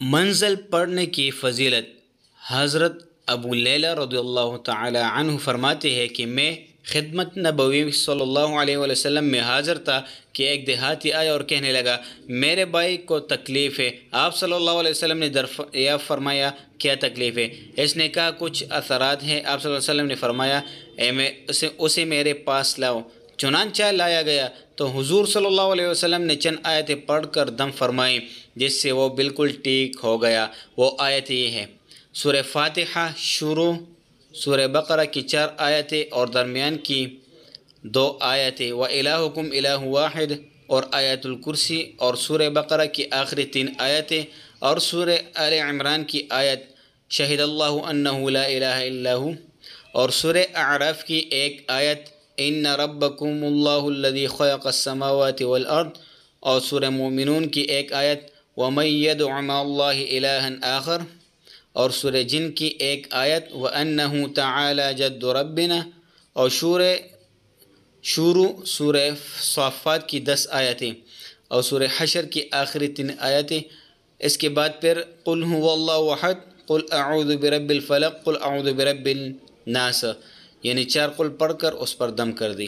منزل پڑھنے کی فضیلت حضرت ابو لیلہ رضی اللہ تعالی عنہ فرماتے ہیں کہ میں خدمت نبوی صلی اللہ علیہ وسلم میں حاضر تھا کہ ایک دیہاتی آیا اور کہنے لگا میرے بھائی کو تکلیف ہے آپ صلی اللہ علیہ وسلم نے یا فرمایا کیا تکلیف ہے اس نے کہا کچھ اثرات ہیں آپ صلی اللہ علیہ وسلم نے فرمایا اے میں اسے اسے میرے پاس لاؤ چنانچہ لایا گیا تو حضور صلی اللہ علیہ وسلم نے چند آیتیں پڑھ کر دم فرمائیں جس سے وہ بالکل ٹھیک ہو گیا وہ آیت یہ ہے سور فاتحہ شروع سورہ بقرہ کی چار آیتیں اور درمیان کی دو آیتیں و الہکم الہ واحد اور آیت الکرسی اور سور بقرہ کی آخری تین آیتیں اور سور عمران کی آیت شہد اللہ لا الہ الا ہو اور سور اعراف کی ایک آیت ان ربكم الله الذي خلق السماوات والارض اور سوره مومنون کی ایک آیت يدع عما الله الہا آخر اور سوره جن کی ایک آیت انه تَعَالَى جَدُّ رَبِّنَا اور سوره شروع سور صافات کی دس آیتیں اور سور حشر کی آخری تین آیتیں اس کے بعد پھر قل هو الله وحد قل اعوذ برب الفلق قل اعوذ برب الناس یعنی چار قل پڑھ کر اس پر دم کر دی